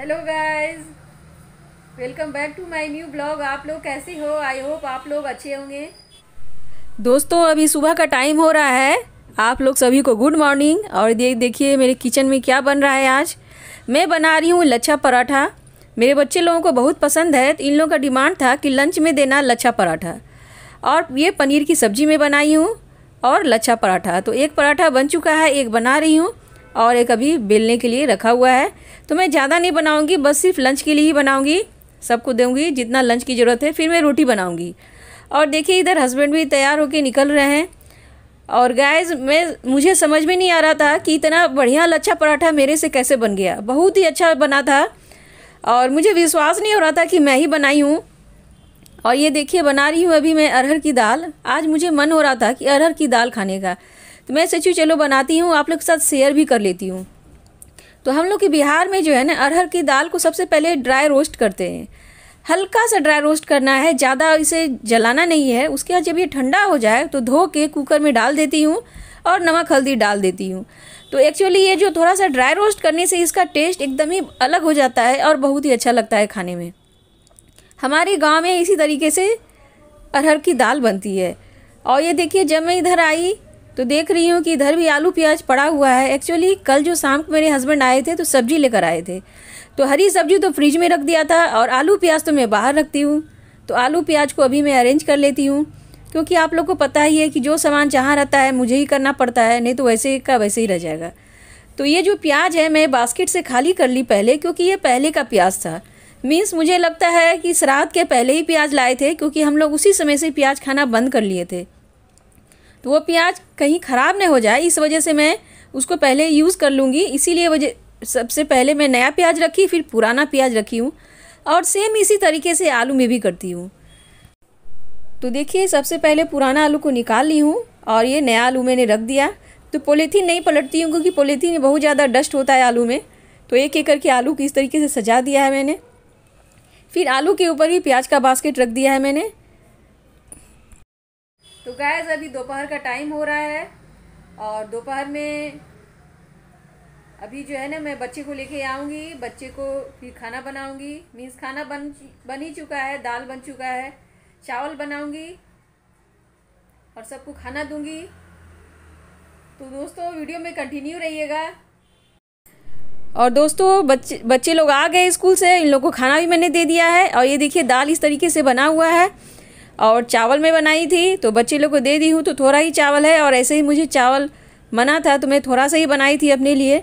hello guys welcome back to my new blog आप लोग कैसे हो आई होप आप लोग अच्छे होंगे दोस्तों अभी सुबह का टाइम हो रहा है आप लोग सभी को गुड मॉर्निंग और देख देखिए मेरे किचन में क्या बन रहा है आज मैं बना रही हूँ लच्छा पराठा मेरे बच्चे लोगों को बहुत पसंद है तो इन लोगों का डिमांड था कि लंच में देना लच्छा पराठा और ये पनीर की सब्ज़ी में बनाई हूँ और लच्छा पराठा तो एक पराठा बन चुका है एक बना रही हूँ और एक अभी बेलने के लिए रखा हुआ है तो मैं ज़्यादा नहीं बनाऊँगी बस सिर्फ लंच के लिए ही बनाऊँगी सबको दूँगी जितना लंच की ज़रूरत है फिर मैं रोटी बनाऊँगी और देखिए इधर हस्बैंड भी तैयार होकर निकल रहे हैं और गैज मैं मुझे समझ में नहीं आ रहा था कि इतना बढ़िया लच्छा पराठा मेरे से कैसे बन गया बहुत ही अच्छा बना था और मुझे विश्वास नहीं हो रहा था कि मैं ही बनाई हूँ और ये देखिए बना रही हूँ अभी मैं अरहर की दाल आज मुझे मन हो रहा था कि अरहर की दाल खाने का तो मैं सोचूँ चलो बनाती हूँ आप लोग के साथ शेयर भी कर लेती हूँ तो हम लोग के बिहार में जो है ना अरहर की दाल को सबसे पहले ड्राई रोस्ट करते हैं हल्का सा ड्राई रोस्ट करना है ज़्यादा इसे जलाना नहीं है उसके बाद जब ये ठंडा हो जाए तो धो के कुकर में डाल देती हूँ और नमक हल्दी डाल देती हूँ तो एक्चुअली ये जो थोड़ा सा ड्राई रोस्ट करने से इसका टेस्ट एकदम ही अलग हो जाता है और बहुत ही अच्छा लगता है खाने में हमारे गांव में इसी तरीके से अरहर की दाल बनती है और ये देखिए जब मैं इधर आई तो देख रही हूँ कि इधर भी आलू प्याज पड़ा हुआ है एक्चुअली कल जो शाम को मेरे हस्बैंड आए थे तो सब्जी लेकर आए थे तो हरी सब्जी तो फ्रिज में रख दिया था और आलू प्याज तो मैं बाहर रखती हूँ तो आलू प्याज को अभी मैं अरेंज कर लेती हूँ क्योंकि आप लोग को पता ही है कि जो सामान जहाँ रहता है मुझे ही करना पड़ता है नहीं तो वैसे का वैसे ही रह जाएगा तो ये जो प्याज है मैं बास्केट से खाली कर ली पहले क्योंकि ये पहले का प्याज था मीन्स मुझे लगता है कि श्राद्ध के पहले ही प्याज लाए थे क्योंकि हम लोग उसी समय से प्याज खाना बंद कर लिए थे तो वो प्याज कहीं ख़राब ना हो जाए इस वजह से मैं उसको पहले यूज़ कर लूँगी इसीलिए वजह सबसे पहले मैं नया प्याज रखी फिर पुराना प्याज रखी हूँ और सेम इसी तरीके से आलू में भी करती हूँ तो देखिए सबसे पहले पुराना आलू को निकाल ली हूँ और ये नया आलू मैंने रख दिया तो पोलीथीन नहीं पलटती हूँ क्योंकि पोलीथीन में बहुत ज़्यादा डस्ट होता है आलू में तो एक एक करके आलू को इस तरीके से सजा दिया है मैंने फिर आलू के ऊपर भी प्याज का बास्केट रख दिया है मैंने तो गैस अभी दोपहर का टाइम हो रहा है और दोपहर में अभी जो है ना मैं बच्चे को लेके आऊँगी बच्चे को फिर खाना बनाऊँगी मीन्स खाना बन बन ही चुका है दाल बन चुका है चावल बनाऊँगी और सबको खाना दूँगी तो दोस्तों वीडियो में कंटिन्यू रहिएगा और दोस्तों बच्चे बच्चे लोग आ गए स्कूल से इन लोगों को खाना भी मैंने दे दिया है और ये देखिए दाल इस तरीके से बना हुआ है और चावल में बनाई थी तो बच्चे लोग को दे दी हूँ तो थोड़ा ही चावल है और ऐसे ही मुझे चावल मना था तो मैं थोड़ा सा ही बनाई थी अपने लिए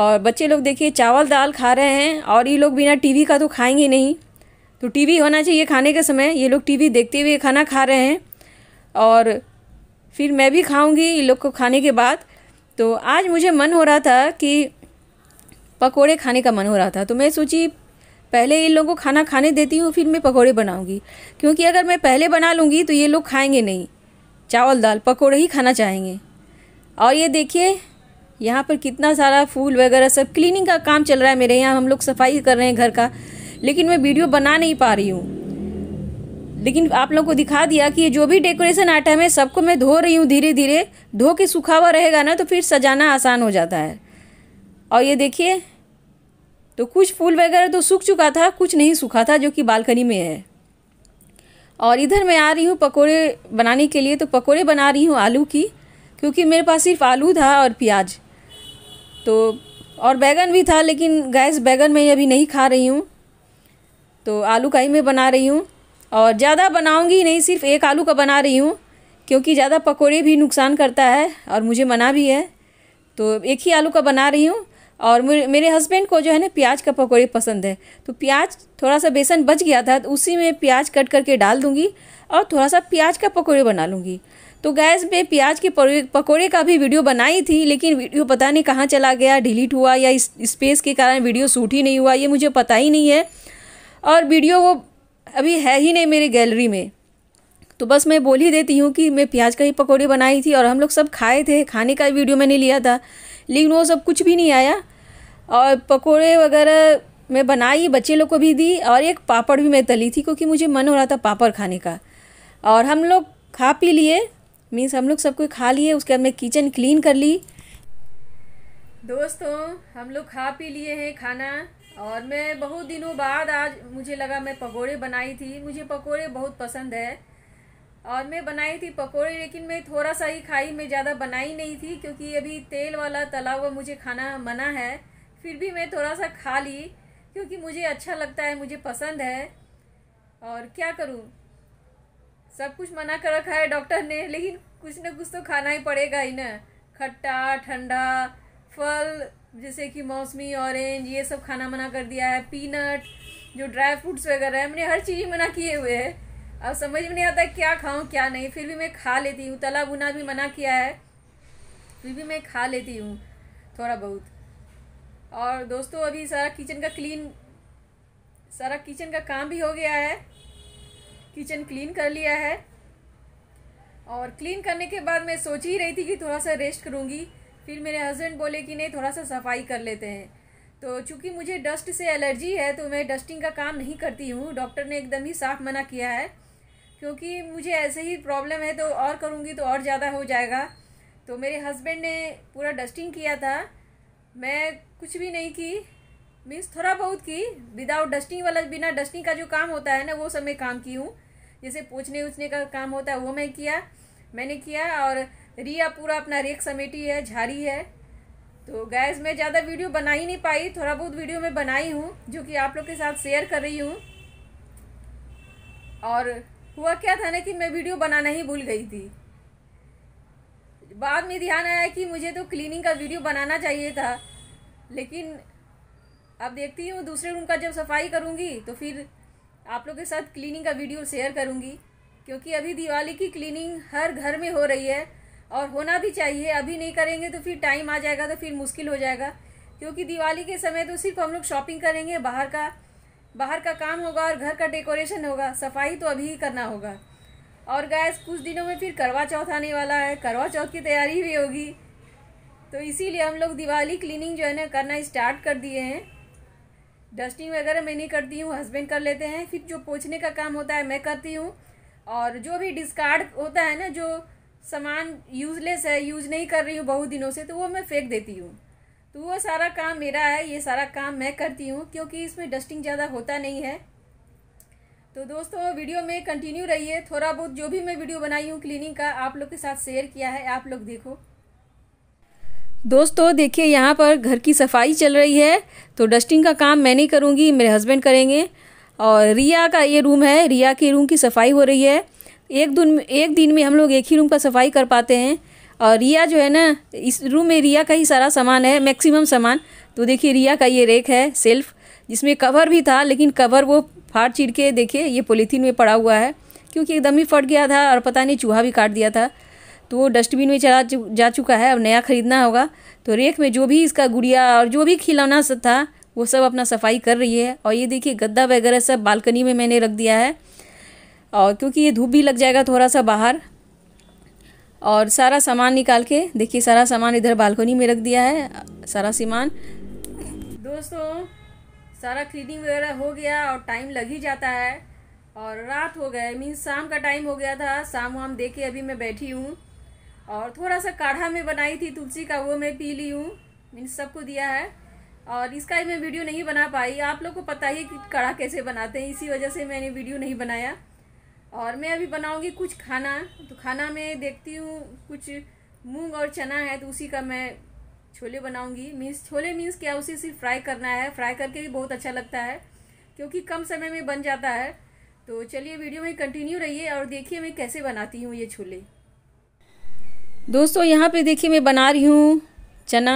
और बच्चे लोग देखिए चावल दाल खा रहे हैं और ये लोग बिना टीवी का तो खाएंगे नहीं तो टीवी होना चाहिए खाने के समय ये लोग टीवी देखते हुए खाना खा रहे हैं और फिर मैं भी खाऊंगी ये लोग को खाने के बाद तो आज मुझे मन हो रहा था कि पकोड़े खाने का मन हो रहा था तो मैं सोची पहले इन लोगों को खाना खाने देती हूँ फिर मैं पकौड़े बनाऊँगी क्योंकि अगर मैं पहले बना लूँगी तो ये लोग खाएँगे नहीं चावल दाल पकौड़े ही खाना चाहेंगे और ये देखिए यहाँ पर कितना सारा फूल वगैरह सब क्लीनिंग का काम चल रहा है मेरे यहाँ हम लोग सफाई कर रहे हैं घर का लेकिन मैं वीडियो बना नहीं पा रही हूँ लेकिन आप लोगों को दिखा दिया कि ये जो भी डेकोरेशन आइटम है सबको मैं धो रही हूँ धीरे धीरे धो के सूखा हुआ रहेगा ना तो फिर सजाना आसान हो जाता है और ये देखिए तो कुछ फूल वगैरह तो सूख चुका था कुछ नहीं सूखा था जो कि बालकनी में है और इधर मैं आ रही हूँ पकोड़े बनाने के लिए तो पकोड़े बना रही हूँ आलू की क्योंकि मेरे पास सिर्फ आलू था और प्याज तो और बैगन भी था लेकिन गैस बैगन मैं अभी नहीं खा रही हूँ तो आलू का ही मैं बना रही हूँ और ज़्यादा बनाऊँगी नहीं सिर्फ एक आलू का बना रही हूँ क्योंकि ज़्यादा पकौड़े भी नुकसान करता है और मुझे मना भी है तो एक ही आलू का बना रही हूँ और मेरे हस्बैंड को जो है ना प्याज का पकौड़ी पसंद है तो प्याज थोड़ा सा बेसन बच गया था तो उसी में प्याज कट करके डाल दूंगी और थोड़ा सा प्याज का पकौड़े बना लूँगी तो गैस में प्याज के पकौड़े का भी वीडियो बनाई थी लेकिन वीडियो पता नहीं कहाँ चला गया डिलीट हुआ या इस स्पेस के कारण वीडियो सूट ही नहीं हुआ ये मुझे पता ही नहीं है और वीडियो वो अभी है ही नहीं मेरी गैलरी में तो बस मैं बोल ही देती हूँ कि मैं प्याज का ही पकौड़े बनाई थी और हम लोग सब खाए थे खाने का वीडियो मैंने लिया था लेकिन वो सब कुछ भी नहीं आया और पकोड़े वगैरह मैं बनाई बच्चे लोग को भी दी और एक पापड़ भी मैं तली थी क्योंकि मुझे मन हो रहा था पापड़ खाने का और हम लोग खा पी लिए मीन्स हम लोग सब कुछ खा लिए उसके बाद मैं किचन क्लीन कर ली दोस्तों हम लोग खा पी लिए हैं खाना और मैं बहुत दिनों बाद आज मुझे लगा मैं पकोड़े बनाई थी मुझे पकोड़े बहुत पसंद है और मैं बनाई थी पकौड़े लेकिन मैं थोड़ा सा ही खाई मैं ज़्यादा बनाई नहीं थी क्योंकि अभी तेल वाला तला हुआ मुझे खाना मना है फिर भी मैं थोड़ा सा खा ली क्योंकि मुझे अच्छा लगता है मुझे पसंद है और क्या करूँ सब कुछ मना कर रखा है डॉक्टर ने लेकिन कुछ ना कुछ तो खाना ही पड़ेगा ही ना खट्टा ठंडा फल जैसे कि मौसमी ऑरेंज ये सब खाना मना कर दिया है पीनट जो ड्राई फ्रूट्स वगैरह है मैंने हर चीज़ मना किए हुए हैं अब समझ में नहीं आता क्या खाऊं क्या नहीं फिर भी मैं खा लेती हूँ तला बुना भी मना किया है फिर भी मैं खा लेती हूँ थोड़ा बहुत और दोस्तों अभी सारा किचन का क्लीन सारा किचन का काम भी हो गया है किचन क्लीन कर लिया है और क्लीन करने के बाद मैं सोच ही रही थी कि थोड़ा सा रेस्ट करूँगी फिर मेरे हस्बैंड बोले कि नहीं थोड़ा सा सफाई कर लेते हैं तो चूंकि मुझे डस्ट से एलर्जी है तो मैं डस्टिंग का काम नहीं करती हूँ डॉक्टर ने एकदम ही साफ मना किया है क्योंकि मुझे ऐसे ही प्रॉब्लम है तो और करूँगी तो और ज़्यादा हो जाएगा तो मेरे हस्बैंड ने पूरा डस्टिंग किया था मैं कुछ भी नहीं की मीन्स थोड़ा बहुत की विदाउट डस्टिंग वाला बिना डस्टिंग का जो काम होता है ना वो सब मैं काम की हूँ जैसे पोछने उछने का काम होता है वो मैं किया मैंने किया और रिया पूरा अपना रेख समेटी है झाड़ी है तो गैस मैं ज़्यादा वीडियो बना ही नहीं पाई थोड़ा बहुत वीडियो मैं बनाई हूँ जो कि आप लोग के साथ शेयर कर रही हूँ और हुआ क्या था ना कि मैं वीडियो बनाना ही भूल गई थी बाद में ध्यान आया कि मुझे तो क्लीनिंग का वीडियो बनाना चाहिए था लेकिन अब देखती हूँ दूसरे रूम का जब सफाई करूँगी तो फिर आप लोग के साथ क्लीनिंग का वीडियो शेयर करूँगी क्योंकि अभी दिवाली की क्लीनिंग हर घर में हो रही है और होना भी चाहिए अभी नहीं करेंगे तो फिर टाइम आ जाएगा तो फिर मुश्किल हो जाएगा क्योंकि दिवाली के समय तो सिर्फ हम लोग शॉपिंग करेंगे बाहर का बाहर का काम होगा और घर का डेकोरेशन होगा सफाई तो अभी ही करना होगा और गैस कुछ दिनों में फिर करवा चौथ आने वाला है करवा चौथ की तैयारी भी होगी तो इसीलिए हम लोग दिवाली क्लीनिंग जो है ना करना स्टार्ट कर दिए हैं डस्टिंग वगैरह मैं नहीं करती हूँ हस्बैंड कर लेते हैं फिर जो पोछने का काम होता है मैं करती हूँ और जो भी डिस्कार्ड होता है ना जो सामान यूजलेस है यूज नहीं कर रही हूँ बहुत दिनों से तो वो मैं फेंक देती हूँ तो वो सारा काम मेरा है ये सारा काम मैं करती हूँ क्योंकि इसमें डस्टिंग ज़्यादा होता नहीं है तो दोस्तों वीडियो में कंटिन्यू रहिए थोड़ा बहुत जो भी मैं वीडियो बनाई हूँ क्लीनिंग का आप लोग के साथ शेयर किया है आप लोग देखो दोस्तों देखिए यहाँ पर घर की सफाई चल रही है तो डस्टिंग का काम मैं नहीं करूँगी मेरे हस्बैंड करेंगे और रिया का ये रूम है रिया के रूम की सफाई हो रही है एक दिन एक दिन में हम लोग एक ही रूम का सफाई कर पाते हैं और रिया जो है ना इस रूम में रिया का ही सारा सामान है मैक्सिमम सामान तो देखिए रिया का ये रेक है सेल्फ जिसमें कवर भी था लेकिन कवर वो फाड़ चीर के देखिए ये पोलीथीन में पड़ा हुआ है क्योंकि एकदम ही फट गया था और पता नहीं चूहा भी काट दिया था तो वो डस्टबिन में चला जा चुका है अब नया ख़रीदना होगा तो रेख में जो भी इसका गुड़िया और जो भी खिलौना था वो सब अपना सफाई कर रही है और ये देखिए गद्दा वगैरह सब बालकनी में मैंने रख दिया है और क्योंकि ये धूप भी लग जाएगा थोड़ा सा बाहर और सारा सामान निकाल के देखिए सारा सामान इधर बालकोनी में रख दिया है सारा सामान दोस्तों सारा क्लीनिंग वगैरह हो गया और टाइम लग ही जाता है और रात हो गए मीन्स शाम का टाइम हो गया था शाम वाम दे के अभी मैं बैठी हूँ और थोड़ा सा काढ़ा में बनाई थी तुलसी का वो मैं पी ली हूँ मीन्स सबको दिया है और इसका मैं वीडियो नहीं बना पाई आप लोग को पता ही कि काढ़ा कैसे बनाते हैं इसी वजह से मैंने वीडियो नहीं बनाया और मैं अभी बनाऊंगी कुछ खाना तो खाना में देखती हूँ कुछ मूंग और चना है तो उसी का मैं छोले बनाऊंगी मीन्स छोले मीन्स क्या उसे सिर्फ फ्राई करना है फ्राई करके भी बहुत अच्छा लगता है क्योंकि कम समय में बन जाता है तो चलिए वीडियो में कंटिन्यू रहिए और देखिए मैं कैसे बनाती हूँ ये छोले दोस्तों यहाँ पे देखिए मैं बना रही हूँ चना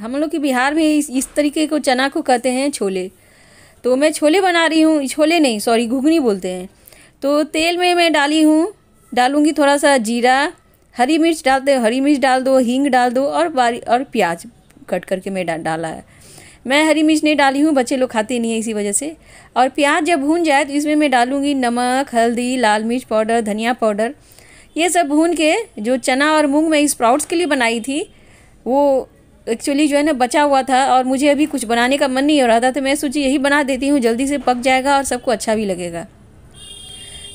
हम लोग के बिहार में इस इस तरीके को चना को कहते हैं छोले तो मैं छोले बना रही हूँ छोले नहीं सॉरी घुगनी बोलते हैं तो तेल में मैं डाली हूँ डालूँगी थोड़ा सा जीरा हरी मिर्च डालते हरी मिर्च डाल दो हींग डाल दो और बारी और प्याज कट करके मैं डा, डाला है मैं हरी मिर्च नहीं डाली हूँ बच्चे लोग खाते नहीं है इसी वजह से और प्याज जब भून जाए तो इसमें मैं डालूँगी नमक हल्दी लाल मिर्च पाउडर धनिया पाउडर ये सब भून के जो चना और मूंग मैं स्प्राउट्स के लिए बनाई थी वो एक्चुअली जो है ना बचा हुआ था और मुझे अभी कुछ बनाने का मन नहीं हो रहा था तो मैं सोची यही बना देती हूँ जल्दी से पक जाएगा और सबको अच्छा भी लगेगा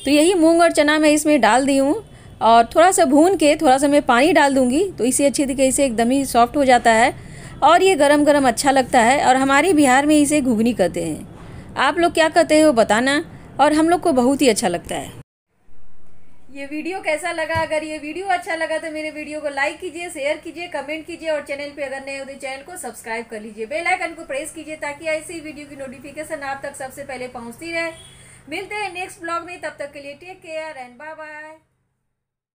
तो यही मूंग और चना मैं इसमें डाल दी हूँ और थोड़ा सा भून के थोड़ा सा मैं पानी डाल दूँगी तो इसे अच्छी तरीके से एकदम ही सॉफ्ट हो जाता है और ये गरम गरम अच्छा लगता है और हमारे बिहार में इसे घुगनी कहते हैं आप लोग क्या कहते हो बताना और हम लोग को बहुत ही अच्छा लगता है ये वीडियो कैसा लगा अगर ये वीडियो अच्छा लगा तो मेरे वीडियो को लाइक कीजिए शेयर कीजिए कमेंट कीजिए और चैनल पे अगर नए हो तो चैनल को सब्सक्राइब कर लीजिए बेल आइकन को प्रेस कीजिए ताकि ऐसी वीडियो की नोटिफिकेशन आप तक सबसे पहले पहुंचती रहे मिलते हैं नेक्स्ट ब्लॉग में तब तक के लिए take care and bye bye